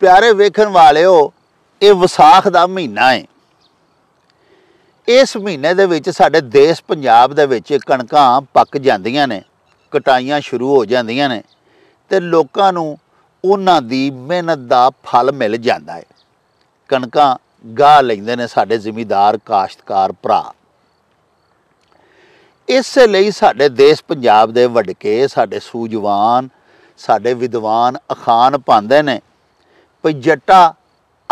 ਪਿਆਰੇ ਵੇਖਣ ਵਾਲਿਓ ਇਹ ਵਿਸਾਖ ਦਾ ਮਹੀਨਾ ਹੈ ਇਸ ਮਹੀਨੇ ਦੇ ਵਿੱਚ ਸਾਡੇ ਦੇਸ਼ ਪੰਜਾਬ ਦੇ ਵਿੱਚ ਕਣਕਾਂ ਪੱਕ ਜਾਂਦੀਆਂ ਨੇ ਕਟਾਈਆਂ ਸ਼ੁਰੂ ਹੋ ਜਾਂਦੀਆਂ ਨੇ ਤੇ ਲੋਕਾਂ ਨੂੰ ਉਹਨਾਂ ਦੀ ਮਿਹਨਤ ਦਾ ਫਲ ਮਿਲ ਜਾਂਦਾ ਹੈ ਕਣਕਾਂ ਗਾ ਲੈਂਦੇ ਨੇ ਸਾਡੇ ਜ਼ਿਮੀਦਾਰ ਕਾਸ਼ਤਕਾਰ ਭਰਾ ਇਸ ਲਈ ਸਾਡੇ ਦੇਸ਼ ਪੰਜਾਬ ਦੇ ਵਡਕੇ ਸਾਡੇ ਸੂਝਵਾਨ ਸਾਡੇ ਵਿਦਵਾਨ ਅਖਾਨ ਪਾਉਂਦੇ ਨੇ ਪਈ ਜੱਟਾ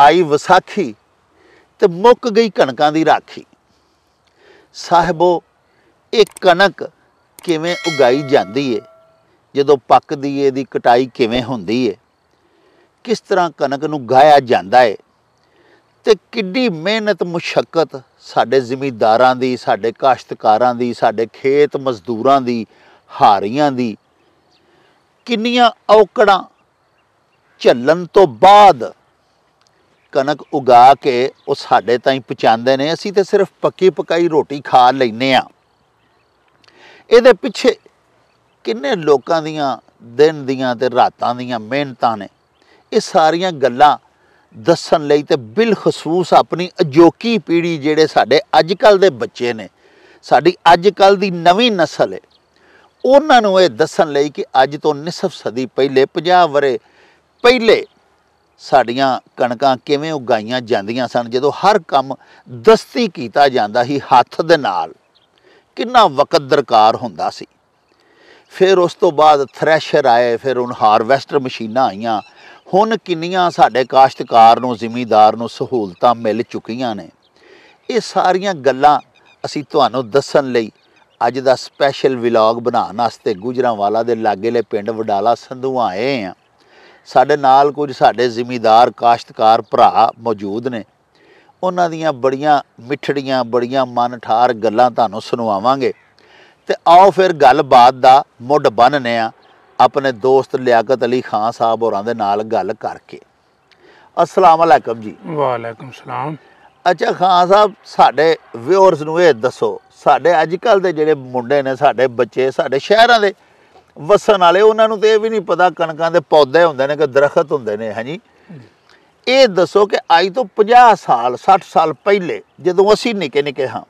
ਆਈ ਵਿਸਾਖੀ ਤੇ ਮੁੱਕ ਗਈ ਕਣਕਾਂ ਦੀ ਰਾਖੀ ਸਾਹਿਬੋ ਇਹ ਕਣਕ ਕਿਵੇਂ ਉਗਾਈ ਜਾਂਦੀ ਏ ਜਦੋਂ ਪੱਕਦੀ ਏ ਦੀ ਕਟਾਈ ਕਿਵੇਂ ਹੁੰਦੀ ਏ ਕਿਸ ਤਰ੍ਹਾਂ ਕਣਕ ਨੂੰ ਗਾਇਆ ਜਾਂਦਾ ਏ ਤੇ ਕਿੱਡੀ ਮਿਹਨਤ ਮੁਸ਼ਕਲ ਸਾਡੇ ਜ਼ਿਮੀਂਦਾਰਾਂ ਦੀ ਸਾਡੇ ਕਾਸ਼ਤਕਾਰਾਂ ਦੀ ਸਾਡੇ ਖੇਤ ਮਜ਼ਦੂਰਾਂ ਦੀ ਹਾਰੀਆਂ ਦੀ ਕਿੰਨੀਆਂ ਔਕੜਾਂ ਝੱਲਣ ਤੋਂ ਬਾਅਦ ਕਣਕ ਉਗਾ ਕੇ ਉਹ ਸਾਡੇ ਤਾਈਂ ਪਹੁੰਚਾਉਂਦੇ ਨੇ ਅਸੀਂ ਤੇ ਸਿਰਫ ਪੱਕੀ ਪਕਾਈ ਰੋਟੀ ਖਾ ਲੈਨੇ ਆ ਇਹਦੇ ਪਿੱਛੇ ਕਿੰਨੇ ਲੋਕਾਂ ਦੀਆਂ ਦਿਨ ਦੀਆਂ ਤੇ ਰਾਤਾਂ ਦੀਆਂ ਮਿਹਨਤਾਂ ਨੇ ਇਹ ਸਾਰੀਆਂ ਗੱਲਾਂ ਦੱਸਣ ਲਈ ਤੇ ਬਿਲਖਸੂਸ ਆਪਣੀ ਅਜੋਕੀ ਪੀੜ੍ਹੀ ਜਿਹੜੇ ਸਾਡੇ ਅੱਜ ਕੱਲ ਦੇ ਬੱਚੇ ਨੇ ਸਾਡੀ ਅੱਜ ਕੱਲ ਦੀ ਨਵੀਂ ਨਸਲ ਹੈ ਉਹਨਾਂ ਨੂੰ ਇਹ ਦੱਸਣ ਲਈ ਕਿ ਅੱਜ ਤੋਂ ਨਿਸਫ ਸਦੀ ਪਹਿਲੇ 50 ਵਰੇ ਪਹਿਲੇ ਸਾਡੀਆਂ ਕਣਕਾਂ ਕਿਵੇਂ ਉਗਾਈਆਂ ਜਾਂਦੀਆਂ ਸਨ ਜਦੋਂ ਹਰ ਕੰਮ ਦਸਤੀ ਕੀਤਾ ਜਾਂਦਾ ਸੀ ਹੱਥ ਦੇ ਨਾਲ ਕਿੰਨਾ ਵਕਤ ਦਰਕਾਰ ਹੁੰਦਾ ਸੀ ਫਿਰ ਉਸ ਤੋਂ ਬਾਅਦ ਥ੍ਰੈਸ਼ਰ ਆਏ ਫਿਰ ਹੁਣ ਹਾਰਵੈਸਟਰ ਮਸ਼ੀਨਾਂ ਆਈਆਂ ਹੁਣ ਕਿੰਨੀਆਂ ਸਾਡੇ ਕਾਸ਼ਤਕਾਰ ਨੂੰ ਜ਼ਿਮੀਦਾਰ ਨੂੰ ਸਹੂਲਤਾਂ ਮਿਲ ਚੁੱਕੀਆਂ ਨੇ ਇਹ ਸਾਰੀਆਂ ਗੱਲਾਂ ਅਸੀਂ ਤੁਹਾਨੂੰ ਦੱਸਣ ਲਈ ਅੱਜ ਦਾ ਸਪੈਸ਼ਲ ਵਲੌਗ ਬਣਾਉਣ ਵਾਸਤੇ ਗੁਜਰਾਂਵਾਲਾ ਦੇ ਲਾਗੇਲੇ ਪਿੰਡ ਵਡਾਲਾ ਸੰਧੂ ਆਏ ਆਂ ਸਾਡੇ ਨਾਲ ਕੁਝ ਸਾਡੇ ਜ਼ਿਮੀਦਾਰ ਕਾਸ਼ਤਕਾਰ ਭਰਾ ਮੌਜੂਦ ਨੇ ਉਹਨਾਂ ਦੀਆਂ ਬੜੀਆਂ ਮਿੱਠੜੀਆਂ ਬੜੀਆਂ ਮਨਠਾਰ ਗੱਲਾਂ ਤੁਹਾਨੂੰ ਸੁਣਾਵਾਂਗੇ ਤੇ ਆਓ ਫਿਰ ਗੱਲਬਾਤ ਦਾ ਮੁੱਢ ਬੰਨਨੇ ਆ ਆਪਣੇ ਦੋਸਤ ਲਿਆਕਤ ਅਲੀ ਖਾਨ ਸਾਹਿਬ ਹੋਰਾਂ ਦੇ ਨਾਲ ਗੱਲ ਕਰਕੇ ਅਸਲਾਮ ਅਲੈਕਮ ਜੀ ਵਾਲੇਕਮ ਸਲਾਮ ਅੱਛਾ ਖਾਨ ਸਾਹਿਬ ਸਾਡੇ ਵਿਊਅਰਸ ਨੂੰ ਇਹ ਦੱਸੋ ਸਾਡੇ ਅੱਜ ਕੱਲ ਦੇ ਜਿਹੜੇ ਮੁੰਡੇ ਨੇ ਸਾਡੇ ਬੱਚੇ ਸਾਡੇ ਸ਼ਹਿਰਾਂ ਦੇ ਵਸਣ ਵਾਲੇ ਉਹਨਾਂ ਨੂੰ ਤੇ ਇਹ ਵੀ ਨਹੀਂ ਪਤਾ ਕਣਕਾਂ ਦੇ ਪੌਦੇ ਹੁੰਦੇ ਨੇ ਕਿ ਦਰਖਤ ਹੁੰਦੇ ਨੇ ਹਾਂਜੀ ਇਹ ਦੱਸੋ ਕਿ ਅੱਜ ਤੋਂ 50 ਸਾਲ 60 ਸਾਲ ਪਹਿਲੇ ਜਦੋਂ ਅਸੀਂ ਨਿੱਕੇ ਨਿੱਕੇ ਹਾਂ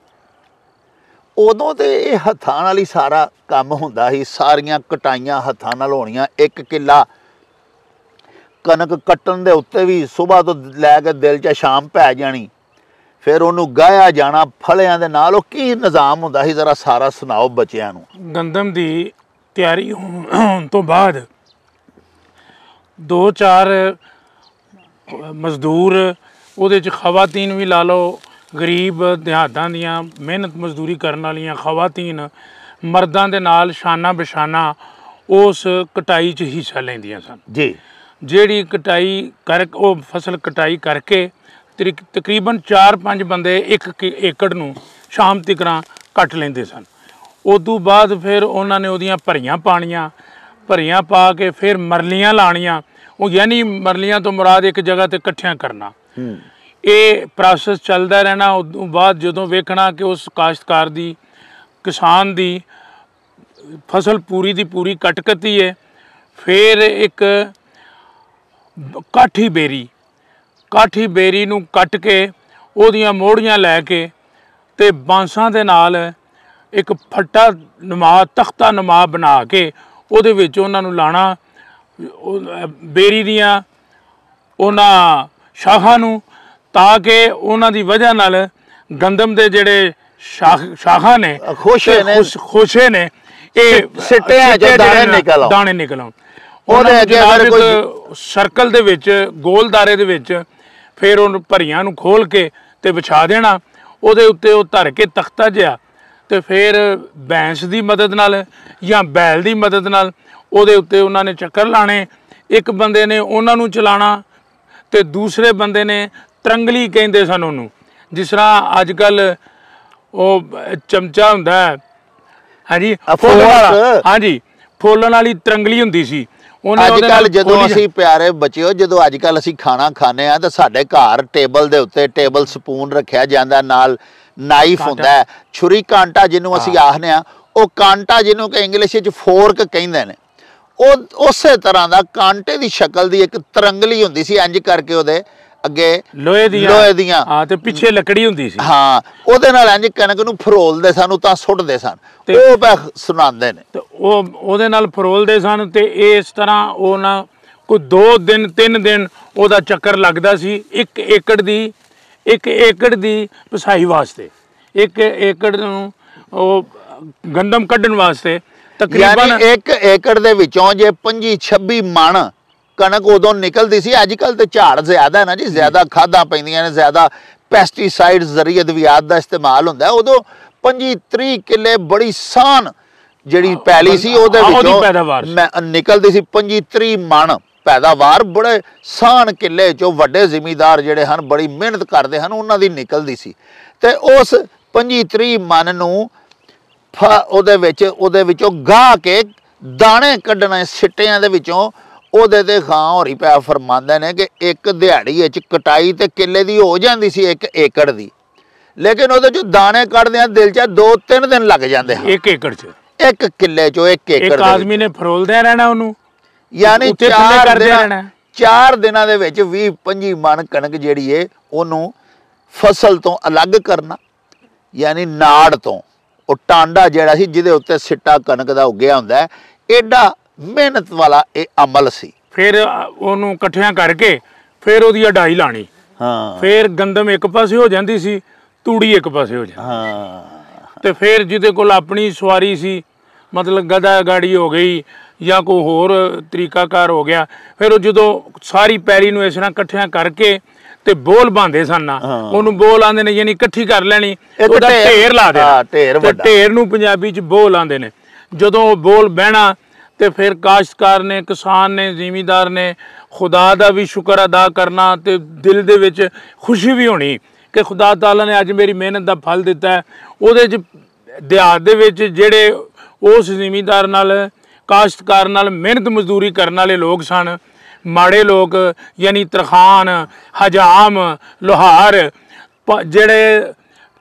ਉਦੋਂ ਤੇ ਇਹ ਹੱਥਾਂ ਨਾਲ ਹੀ ਸਾਰਾ ਕੰਮ ਹੁੰਦਾ ਸੀ ਸਾਰੀਆਂ ਕਟਾਈਆਂ ਹੱਥਾਂ ਨਾਲ ਹੋਣੀਆਂ ਇੱਕ ਕਿੱਲਾ ਕਣਕ ਕੱਟਣ ਦੇ ਉੱਤੇ ਵੀ ਸਵੇਰ ਤੋਂ ਲੈ ਕੇ ਦਿਲ 'ਚ ਸ਼ਾਮ ਪੈ ਜਾਣੀ ਫਿਰ ਉਹਨੂੰ ਗਾਇਆ ਜਾਣਾ ਫਲਿਆਂ ਦੇ ਨਾਲ ਉਹ ਕੀ ਨਿਜ਼ਾਮ ਹੁੰਦਾ ਸੀ ਜ਼ਰਾ ਸਾਰਾ ਸੁਣਾਓ ਬੱਚਿਆਂ ਨੂੰ ਗੰਦਮ ਦੀ ਤਿਆਰੀ ਹੋਣ ਤੋਂ ਬਾਅਦ ਦੋ ਚਾਰ ਮਜ਼ਦੂਰ ਉਹਦੇ ਚ ਖਵਾਤੀਨ ਵੀ ਲਾ ਲਓ ਗਰੀਬ ਦਿਹਾਤਾਂ ਦੀਆਂ ਮਿਹਨਤ ਮਜ਼ਦੂਰੀ ਕਰਨ ਵਾਲੀਆਂ ਖਵਾਤੀਨ ਮਰਦਾਂ ਦੇ ਨਾਲ ਸ਼ਾਨਾ ਬਿਸ਼ਾਨਾ ਉਸ ਕਟਾਈ 'ਚ ਹਿੱਸਾ ਲੈਂਦੀਆਂ ਸਨ ਜੀ ਜਿਹੜੀ ਕਟਾਈ ਕਰ ਉਹ ਫਸਲ ਕਟਾਈ ਕਰਕੇ ਤਕਰੀਬਨ 4-5 ਬੰਦੇ ਇੱਕ ਏਕੜ ਨੂੰ ਸ਼ਾਮ ਤੱਕਰਾਂ ਕੱਟ ਲੈਂਦੇ ਸਨ ਉਦੋਂ ਬਾਅਦ ਫਿਰ ਉਹਨਾਂ ਨੇ ਉਹਦੀਆਂ ਭਰੀਆਂ ਪਾਣੀਆਂ ਭਰੀਆਂ ਪਾ ਕੇ ਫਿਰ ਮਰਲੀਆਂ ਲਾਣੀਆਂ ਉਹ ਯਾਨੀ ਮਰਲੀਆਂ ਤੋਂ ਮੁਰਾਦ ਇੱਕ ਜਗ੍ਹਾ ਤੇ ਇਕੱਠਿਆਂ ਕਰਨਾ ਇਹ ਪ੍ਰੋਸੈਸ ਚੱਲਦਾ ਰਹਿਣਾ ਉਦੋਂ ਬਾਅਦ ਜਦੋਂ ਵੇਖਣਾ ਕਿ ਉਸ ਕਾਸ਼ਤਕਾਰ ਦੀ ਕਿਸਾਨ ਦੀ ਫਸਲ ਪੂਰੀ ਦੀ ਪੂਰੀ ਕਟਕਤੀ ਹੈ ਫਿਰ ਇੱਕ ਕਾਠੀ 베ਰੀ ਕਾਠੀ 베ਰੀ ਨੂੰ ਕੱਟ ਕੇ ਉਹਦੀਆਂ ਮੋੜੀਆਂ ਲੈ ਕੇ ਤੇ ਬਾਂਸਾਂ ਦੇ ਨਾਲ ਇੱਕ ਫੱਟਾ ਨਮਾ ਤਖਤਾ ਨਮਾ ਬਣਾ ਕੇ ਉਹਦੇ ਵਿੱਚ ਉਹਨਾਂ ਨੂੰ ਲਾਣਾ ਬੇਰੀ ਦੀਆਂ ਉਹਨਾਂ ਸ਼ਾਖਾਂ ਨੂੰ ਤਾਂ ਕਿ ਉਹਨਾਂ ਦੀ ਵਜ੍ਹਾ ਨਾਲ ਗੰਦਮ ਦੇ ਜਿਹੜੇ ਸ਼ਾਖਾਂ ਨੇ ਖੁਸ਼ੇ ਨੇ ਖੁਸ਼ੇ ਨੇ ਇਹ ਸਿੱਟੇ ਆ ਜੋ ਦਾਣੇ ਨਿਕਲ ਆਉਂ ਦਾਣੇ ਨਿਕਲ ਆਉਂ ਉਹਦੇ ਅੱਗੇ ਅਗਰ ਕੋਈ ਸਰਕਲ ਦੇ ਵਿੱਚ ਗੋਲਦਾਰੇ ਦੇ ਵਿੱਚ ਫਿਰ ਉਹਨੂੰ ਭਰੀਆਂ ਨੂੰ ਖੋਲ ਕੇ ਤੇ ਵਿਛਾ ਦੇਣਾ ਉਹਦੇ ਉੱਤੇ ਉਹ ਧਰ ਕੇ ਤਖਤਾ ਜਿਹਾ ਤੇ ਫਿਰ ਬੈਂਸ ਦੀ ਮਦਦ ਨਾਲ ਜਾਂ ਬੈਲ ਦੀ ਮਦਦ ਨਾਲ ਉਹਦੇ ਉੱਤੇ ਉਹਨਾਂ ਨੇ ਚੱਕਰ ਲਾਣੇ ਇੱਕ ਬੰਦੇ ਨੇ ਉਹਨਾਂ ਨੂੰ ਚਲਾਣਾ ਤੇ ਦੂਸਰੇ ਬੰਦੇ ਨੇ ਤਰੰਗਲੀ ਕਹਿੰਦੇ ਸਨ ਉਹਨੂੰ ਜਿਸ ਤਰ੍ਹਾਂ ਅੱਜ ਕੱਲ ਉਹ ਚਮਚਾ ਹੁੰਦਾ ਹੈ ਹਾਂਜੀ ਫੁੱਲ ਵਾਲਾ ਹਾਂਜੀ ਫੁੱਲਣ ਵਾਲੀ ਤਰੰਗਲੀ ਹੁੰਦੀ ਸੀ ਉਹਨੇ ਅੱਜ ਕੱਲ ਜਦੋਂ ਅਸੀਂ ਪਿਆਰੇ ਬੱਚਿਓ ਜਦੋਂ ਅੱਜ ਕੱਲ ਅਸੀਂ ਖਾਣਾ ਖਾਣੇ ਆ ਤਾਂ ਸਾਡੇ ਘਰ ਟੇਬਲ ਦੇ ਉੱਤੇ ਟੇਬਲ ਸਪੂਨ ਰੱਖਿਆ ਜਾਂਦਾ ਨਾਲ ਨਾਈਫ ਹੁੰਦਾ ਹੈ ਛੁਰੀ ਕਾਂਟਾ ਜਿਹਨੂੰ ਅਸੀਂ ਆਖਨੇ ਆ ਉਹ ਕਾਂਟਾ ਜਿਹਨੂੰ ਕਿ ਇੰਗਲਿਸ਼ ਵਿੱਚ ਫੋਰਕ ਕਹਿੰਦੇ ਨੇ ਉਹ ਉਸੇ ਤਰ੍ਹਾਂ ਦਾ ਕਾਂਟੇ ਦੀ ਸ਼ਕਲ ਦੀ ਇੱਕ ਤਰੰਗਲੀ ਹੁੰਦੀ ਸੀ ਇੰਜ ਕਰਕੇ ਉਹਦੇ ਅੱਗੇ ਲੋਹੇ ਦੀਆਂ ਲੋਹੇ ਦੀਆਂ ਹਾਂ ਤੇ ਪਿੱਛੇ ਲੱਕੜੀ ਹੁੰਦੀ ਸੀ ਹਾਂ ਉਹਦੇ ਨਾਲ ਇੰਜ ਕਣਕ ਨੂੰ ਫਰੋਲਦੇ ਸਨ ਉਹ ਤਾਂ ਸੁੱਟਦੇ ਸਨ ਉਹ ਬਖ ਸੁਣਾਉਂਦੇ ਨੇ ਤੇ ਉਹ ਉਹਦੇ ਨਾਲ ਫਰੋਲਦੇ ਸਨ ਤੇ ਇਸ ਤਰ੍ਹਾਂ ਉਹ ਨਾ ਕੋਈ 2 ਦਿਨ 3 ਦਿਨ ਉਹਦਾ ਚੱਕਰ ਲੱਗਦਾ ਸੀ 1 ਏਕੜ ਦੀ ਇੱਕ ਏਕੜ ਦੀ ਪਸਾਈ ਵਾਸਤੇ ਇੱਕ ਏਕੜ ਨੂੰ ਉਹ ਗੰਦਮ ਕੱਢਣ ਵਾਸਤੇ ਤਕਰੀਬਨ ਇੱਕ ਏਕੜ ਦੇ ਵਿੱਚੋਂ ਜੇ 25 26 ਮਣ ਕਣਕ ਉਦੋਂ ਨਿਕਲਦੀ ਸੀ ਅੱਜ ਕੱਲ ਤੇ ਝਾੜ ਜ਼ਿਆਦਾ ਹੈ ਨਾ ਜੀ ਜ਼ਿਆਦਾ ਖਾਦਾਂ ਪੈਂਦੀਆਂ ਨੇ ਜ਼ਿਆਦਾ ਪੈਸਟੀਸਾਈਡ ਜ਼ਰੀਏ ਦਵਿਆਦ ਦਾ ਇਸਤੇਮਾਲ ਹੁੰਦਾ ਉਦੋਂ 25 30 ਕਿੱਲੇ ਬੜੀ ਸਾਨ ਜਿਹੜੀ ਪੈਲੀ ਸੀ ਉਹਦੇ ਵਿੱਚੋਂ ਨਿਕਲਦੀ ਸੀ 25 30 ਮਣ ਪੈਦਾਵਾਰ ਬੜੇ ਸਾਨ ਕਿੱਲੇ ਚੋਂ ਵੱਡੇ ਜ਼ਿਮੀਦਾਰ ਜਿਹੜੇ ਹਨ ਬੜੀ ਮਿਹਨਤ ਕਰਦੇ ਹਨ ਉਹਨਾਂ ਦੀ ਨਿਕਲਦੀ ਸੀ ਤੇ ਉਸ 25 30 ਮਨ ਨੂੰ ਉਹਦੇ ਵਿੱਚ ਉਹਦੇ ਵਿੱਚੋਂ ਗਾਹ ਕੇ ਦਾਣੇ ਕੱਢਣੇ ਸਿੱਟਿਆਂ ਦੇ ਵਿੱਚੋਂ ਉਹਦੇ ਤੇ ਖਾਂ ਹੋਰੀ ਪੈ ਫਰਮਾਉਂਦੇ ਨੇ ਕਿ ਇੱਕ ਦਿਹਾੜੀ ਵਿੱਚ ਕਟਾਈ ਤੇ ਕਿੱਲੇ ਦੀ ਹੋ ਜਾਂਦੀ ਸੀ ਇੱਕ ਏਕੜ ਦੀ ਲੇਕਿਨ ਉਹਦੇ ਚ ਦਾਣੇ ਕੱਢਦੇ ਆ ਦਿਲ 'ਚ 2-3 ਦਿਨ ਲੱਗ ਜਾਂਦੇ ਹਨ ਇੱਕ ਏਕੜ 'ਚ ਇੱਕ ਕਿੱਲੇ 'ਚੋਂ ਇੱਕ ਏਕੜ ਇੱਕ ਆਦਮੀ ਨੇ ਫਰੋਲਦੇ ਰਹਿਣਾ ਉਹਨੂੰ ਯਾਨੀ ਚਾਰ ਕਰਦੇ ਦਿਨਾਂ ਰਹਿਣਾ ਦਿਨਾਂ ਦੇ ਵਿੱਚ 20 25 ਮਣ ਕਣਕ ਜਿਹੜੀ ਏ ਉਹਨੂੰ ਫਸਲ ਤੋਂ ਅਲੱਗ ਕਰਨਾ ਯਾਨੀ ਨਾੜ ਤੋਂ ਉਹ ਟਾਂਡਾ ਜਿਹੜਾ ਸੀ ਜਿਹਦੇ ਉੱਤੇ ਸਿੱਟਾ ਕਣਕ ਦਾ ਉੱਗਿਆ ਹੁੰਦਾ ਐਡਾ ਮਿਹਨਤ ਵਾਲਾ ਇਹ ਅਮਲ ਸੀ ਫਿਰ ਉਹਨੂੰ ਇਕੱਠਿਆਂ ਕਰਕੇ ਫਿਰ ਉਹਦੀ ਅਡਾਈ ਲਾਣੀ ਹਾਂ ਫਿਰ ਗੰਦਮ ਇੱਕ ਪਾਸੇ ਹੋ ਜਾਂਦੀ ਸੀ ਤੂੜੀ ਇੱਕ ਪਾਸੇ ਹੋ ਜਾਂਦੀ ਹਾਂ ਤੇ ਫਿਰ ਜਿਹਦੇ ਕੋਲ ਆਪਣੀ ਸਵਾਰੀ ਸੀ ਮਤਲਬ ਗਧਾ ਗਾੜੀ ਹੋ ਗਈ ਜਾਂ ਕੋਈ ਹੋਰ ਤਰੀਕਾਕਾਰ ਹੋ ਗਿਆ ਫਿਰ ਉਹ ਜਦੋਂ ਸਾਰੀ ਪੈਰੀ ਨੂੰ ਇਸ ਤਰ੍ਹਾਂ ਇਕੱਠਿਆਂ ਕਰਕੇ ਤੇ ਬੋਲ ਬਾਂਦੇ ਸਨ ਨਾ ਉਹਨੂੰ ਬੋਲ ਆਂਦੇ ਨੇ ਯਾਨੀ ਇਕੱਠੀ ਕਰ ਲੈਣੀ ਉਹਦਾ ਢੇਰ ਲਾ ਦੇਣਾ ਹਾਂ ਢੇਰ ਵੱਡਾ ਢੇਰ ਨੂੰ ਪੰਜਾਬੀ ਚ ਬੋਲ ਆਂਦੇ ਨੇ ਜਦੋਂ ਉਹ ਬੋਲ ਬਹਿਣਾ ਤੇ ਫਿਰ ਕਾਸ਼ਤਕਾਰ ਨੇ ਕਿਸਾਨ ਨੇ ਜ਼ਿਮੀਦਾਰ ਨੇ ਖੁਦਾ ਦਾ ਵੀ ਸ਼ੁਕਰ ਅਦਾ ਕਰਨਾ ਤੇ ਦਿਲ ਦੇ ਵਿੱਚ ਖੁਸ਼ੀ ਵੀ ਹੋਣੀ ਕਿ ਖੁਦਾ ਤਾਲਾ ਨੇ ਅੱਜ ਮੇਰੀ ਮਿਹਨਤ ਦਾ ਫਲ ਦਿੱਤਾ ਉਹਦੇ ਚ ਦਿਹਾੜ ਦੇ ਵਿੱਚ ਜਿਹੜੇ ਉਸ ਜ਼ਿਮੀਦਾਰ ਨਾਲ ਕਾਸ਼ਤਕਾਰ ਨਾਲ ਮਿਹਨਤ ਮਜ਼ਦੂਰੀ ਕਰਨ ਵਾਲੇ ਲੋਕ ਸਨ ਮਾੜੇ ਲੋਕ ਯਾਨੀ ਤਰਖਾਨ ਹਜਾਮ ਲੋਹਾਰ ਜਿਹੜੇ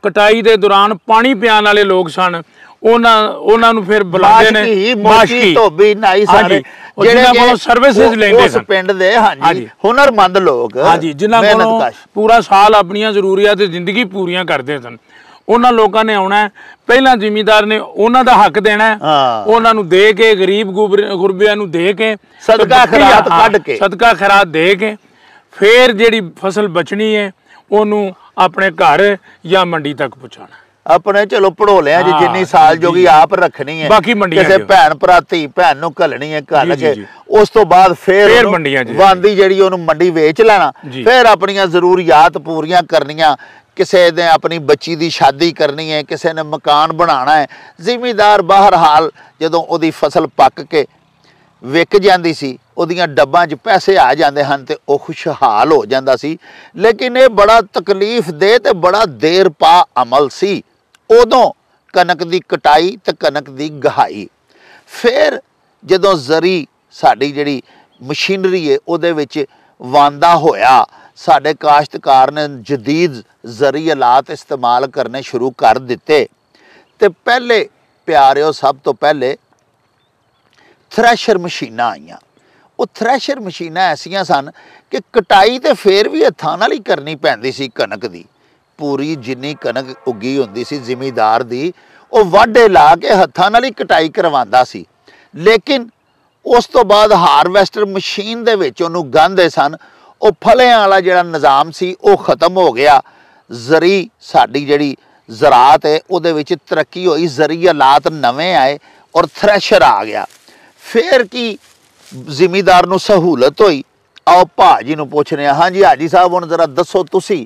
ਕਟਾਈ ਦੇ ਦੌਰਾਨ ਪਾਣੀ ਪਿਆਣ ਵਾਲੇ ਲੋਕ ਸਨ ਉਹਨਾਂ ਉਹਨਾਂ ਨੂੰ ਫਿਰ ਬੁਲਾਉਂਦੇ ਨੇ ਬਾਸ਼ਕੀ ਧੋਬੀ ਨਾਈ ਸਾਰੇ ਜਿਹੜੇ ਕੋਲ ਸਰਵਿਸਿਜ਼ ਲੈਂਦੇ ਸਨ ਉਸ ਪਿੰਡ ਦੇ ਹਾਂਜੀ ਹੁਨਰਮੰਦ ਲੋਕ ਹਾਂਜੀ ਜਿਨ੍ਹਾਂ ਕੋਲ ਪੂਰਾ ਸਾਲ ਆਪਣੀਆਂ ਜ਼ਰੂਰੀਆਂ ਤੇ ਜ਼ਿੰਦਗੀ ਪੂਰੀਆਂ ਕਰਦੇ ਸਨ ਉਹਨਾਂ ਲੋਕਾਂ ਨੇ ਆਉਣਾ ਪਹਿਲਾਂ ਜ਼ਿਮੀਦਾਰ ਨੇ ਉਹਨਾਂ ਦਾ ਹੱਕ ਦੇਣਾ ਉਹਨਾਂ ਨੂੰ ਦੇ ਕੇ ਗਰੀਬ ਗੁਰਬਿਆਂ ਨੂੰ ਦੇ ਕੇ ਸਦਕਾ ਖਰਾਤ ਕੱਢ ਕੇ ਸਦਕਾ ਖਰਾਤ ਦੇ ਕੇ ਫੇਰ ਜਿਹੜੀ ਫਸਲ ਬਚਣੀ ਹੈ ਉਹਨੂੰ ਆਪਣੇ ਘਰ ਜਾਂ ਮੰਡੀ ਤੱਕ ਪਹੁੰਚਾਣਾ ਆਪਣੇ ਚਲੋ ਪੜੋ ਲਿਆ ਜੀ ਜਿੰਨੀ ਸਾਲ ਜੋਗੀ ਆਪ ਰੱਖਣੀ ਹੈ ਬਾਕੀ ਮੰਡੀਆਂ ਕਿਸੇ ਭੈਣ ਭਰਾਤੀ ਭੈਣ ਨੂੰ ਘਲਣੀ ਹੈ ਘਰ ਕੇ ਉਸ ਤੋਂ ਬਾਅਦ ਫੇਰ ਫੇਰ ਮੰਡੀਆਂ ਜੀ ਵਾਂਦੀ ਜਿਹੜੀ ਉਹਨੂੰ ਮੰਡੀ ਵੇਚ ਲੈਣਾ ਫੇਰ ਆਪਣੀਆਂ ਜ਼ਰੂਰੀਅਤ ਪੂਰੀਆਂ ਕਰਨੀਆਂ ਕਿਸੇ ਨੇ ਆਪਣੀ ਬੱਚੀ ਦੀ ਸ਼ਾਦੀ ਕਰਨੀ ਹੈ ਕਿਸੇ ਨੇ ਮਕਾਨ ਬਣਾਉਣਾ ਹੈ ਜ਼ਿਮੀਦਾਰ ਬਾਹਰ ਹਾਲ ਜਦੋਂ ਉਹਦੀ ਫਸਲ ਪੱਕ ਕੇ ਵਿਕ ਜਾਂਦੀ ਸੀ ਉਹਦੀਆਂ ਡੱਬਾਂ 'ਚ ਪੈਸੇ ਆ ਜਾਂਦੇ ਹਨ ਤੇ ਉਹ ਖੁਸ਼ਹਾਲ ਹੋ ਜਾਂਦਾ ਸੀ ਲੇਕਿਨ ਇਹ ਬੜਾ ਤਕਲੀਫ ਦੇ ਤੇ ਬੜਾ ਦੇਰ ਪਾ ਅਮਲ ਸੀ ਉਦੋਂ ਕਣਕ ਦੀ ਕਟਾਈ ਤੇ ਕਣਕ ਦੀ ਗਹਾਈ ਫਿਰ ਜਦੋਂ ਜ਼ਰੀ ਸਾਡੀ ਜਿਹੜੀ ਮਸ਼ੀਨਰੀ ਹੈ ਉਹਦੇ ਵਿੱਚ ਵਾਂਦਾ ਹੋਇਆ ਸਾਡੇ ਕਾਸ਼ਤਕਾਰ ਨੇ ਜਦੀਦ ਲਾਤ ਇਸਤੇਮਾਲ ਕਰਨੇ ਸ਼ੁਰੂ ਕਰ ਦਿੱਤੇ ਤੇ ਪਹਿਲੇ ਪਿਆਰਿਓ ਸਭ ਤੋਂ ਪਹਿਲੇ ਥ੍ਰੈਸ਼ਰ ਮਸ਼ੀਨਾਂ ਆਈਆਂ ਉਹ ਥ੍ਰੈਸ਼ਰ ਮਸ਼ੀਨਾਂ ਐਸੀਆਂ ਸਨ ਕਿ ਕਟਾਈ ਤੇ ਫੇਰ ਵੀ ਹੱਥਾਂ ਨਾਲ ਹੀ ਕਰਨੀ ਪੈਂਦੀ ਸੀ ਕਣਕ ਦੀ ਪੂਰੀ ਜਿੰਨੀ ਕਣਕ ਉੱਗੀ ਹੁੰਦੀ ਸੀ ਜ਼ਿਮੀਦਾਰ ਦੀ ਉਹ ਵਾਢੇ ਲਾ ਕੇ ਹੱਥਾਂ ਨਾਲ ਹੀ ਕਟਾਈ ਕਰਵਾਉਂਦਾ ਸੀ ਲੇਕਿਨ ਉਸ ਤੋਂ ਬਾਅਦ ਹਾਰਵੈਸਟਰ ਮਸ਼ੀਨ ਦੇ ਵਿੱਚ ਉਹਨੂੰ ਗੰਦੇ ਸਨ ਉਹ ਫਲਿਆਂ ਵਾਲਾ ਜਿਹੜਾ ਨਿਜ਼ਾਮ ਸੀ ਉਹ ਖਤਮ ਹੋ ਗਿਆ ਜ਼ਰੀ ਸਾਡੀ ਜਿਹੜੀ ਜ਼ਰਾਤ ਹੈ ਉਹਦੇ ਵਿੱਚ ਤਰੱਕੀ ਹੋਈ ਜ਼ਰੀਆ ਲਾਤ ਨਵੇਂ ਆਏ ਔਰ ਥ੍ਰੈਸ਼ਰ ਆ ਗਿਆ ਫੇਰ ਕੀ ਜ਼ਿਮੀਦਾਰ ਨੂੰ ਸਹੂਲਤ ਹੋਈ ਆਓ ਭਾਜੀ ਨੂੰ ਰਿਹਾ ਹਾਂ ਹਾਂਜੀ ਹਾਜੀ ਸਾਹਿਬ ਹੁਣ ਜ਼ਰਾ ਦੱਸੋ ਤੁਸੀਂ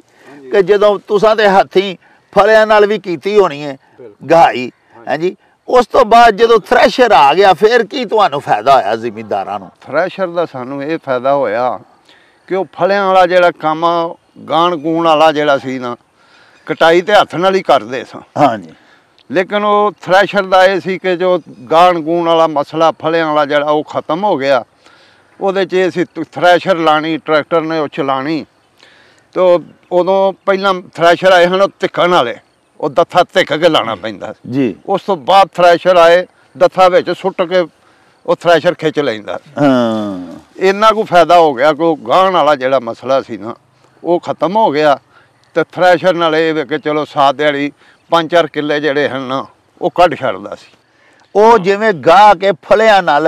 ਕਿ ਜਦੋਂ ਤੁਸਾਂ ਦੇ ਹੱਥੀ ਫਲਿਆਂ ਨਾਲ ਵੀ ਕੀਤੀ ਹੋਣੀ ਹੈ ਗਾਈ ਹਾਂਜੀ ਉਸ ਤੋਂ ਬਾਅਦ ਜਦੋਂ ਥ੍ਰੈਸ਼ਰ ਆ ਗਿਆ ਫੇਰ ਕੀ ਤੁਹਾਨੂੰ ਫਾਇਦਾ ਹੋਇਆ ਜ਼ਿਮੀਦਾਰਾਂ ਨੂੰ ਥ੍ਰੈਸ਼ਰ ਦਾ ਸਾਨੂੰ ਇਹ ਫਾਇਦਾ ਹੋਇਆ ਕਿ ਉਹ ਫਲਿਆਂ ਵਾਲਾ ਜਿਹੜਾ ਕੰਮ ਗਾਣ ਗੂਣ ਵਾਲਾ ਜਿਹੜਾ ਸੀ ਨਾ ਕਟਾਈ ਤੇ ਹੱਥ ਨਾਲ ਹੀ ਕਰਦੇ ਸਾਂ ਹਾਂਜੀ ਲੇਕਿਨ ਉਹ ਥ੍ਰੈਸ਼ਰ ਦਾ ਇਹ ਸੀ ਕਿ ਜੋ ਗਾਣ ਗੂਣ ਵਾਲਾ ਮਸਲਾ ਫਲਿਆਂ ਵਾਲਾ ਜਿਹੜਾ ਉਹ ਖਤਮ ਹੋ ਗਿਆ ਉਹਦੇ 'ਚ ਸੀ ਥ੍ਰੈਸ਼ਰ ਲਾਣੀ ਟਰੈਕਟਰ ਨੇ ਉਹ ਚਲਾਣੀ ਤੋ ਉਦੋਂ ਪਹਿਲਾਂ ਥ੍ਰੈਸ਼ਰ ਆਏ ਹਨ ਉਹ ਧਿੱਕਣ ਵਾਲੇ ਉਹ ਦੱਥਾ ਧਿੱਕ ਕੇ ਲਾਣਾ ਪੈਂਦਾ ਜੀ ਉਸ ਤੋਂ ਬਾਅਦ ਥ੍ਰੈਸ਼ਰ ਆਏ ਦੱਥਾ ਵਿੱਚ ਸੁੱਟ ਕੇ ਉਹ ਥ੍ਰੈਸ਼ਰ ਖਿੱਚ ਲੈਂਦਾ ਹਾਂ ਇੰਨਾ ਕੋ ਫਾਇਦਾ ਹੋ ਗਿਆ ਕੋ ਗਾਹਣ ਵਾਲਾ ਜਿਹੜਾ ਮਸਲਾ ਸੀ ਨਾ ਉਹ ਖਤਮ ਹੋ ਗਿਆ ਤੇ ਫਰੈਸ਼ਰ ਨਾਲ ਇਹ ਕਿ ਚਲੋ ਸਾਥ ਦਿਹਾੜੀ ਪੰਜ ਚਾਰ ਕਿੱਲੇ ਜਿਹੜੇ ਹਨ ਨਾ ਉਹ ਕੱਢ ਛੱਡਦਾ ਸੀ ਉਹ ਜਿਵੇਂ ਗਾਹ ਕੇ ਫਲਿਆਂ ਨਾਲ